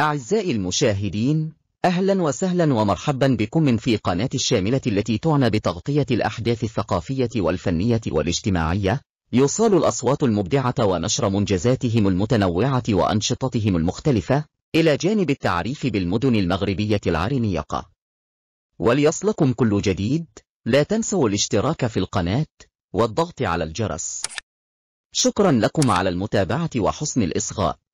أعزائي المشاهدين أهلا وسهلا ومرحبا بكم في قناة الشاملة التي تعنى بتغطية الأحداث الثقافية والفنية والاجتماعية يصال الأصوات المبدعة ونشر منجزاتهم المتنوعة وأنشطتهم المختلفة إلى جانب التعريف بالمدن المغربية العرينيقة وليصلكم كل جديد لا تنسوا الاشتراك في القناة والضغط على الجرس شكرا لكم على المتابعة وحسن الإصغاء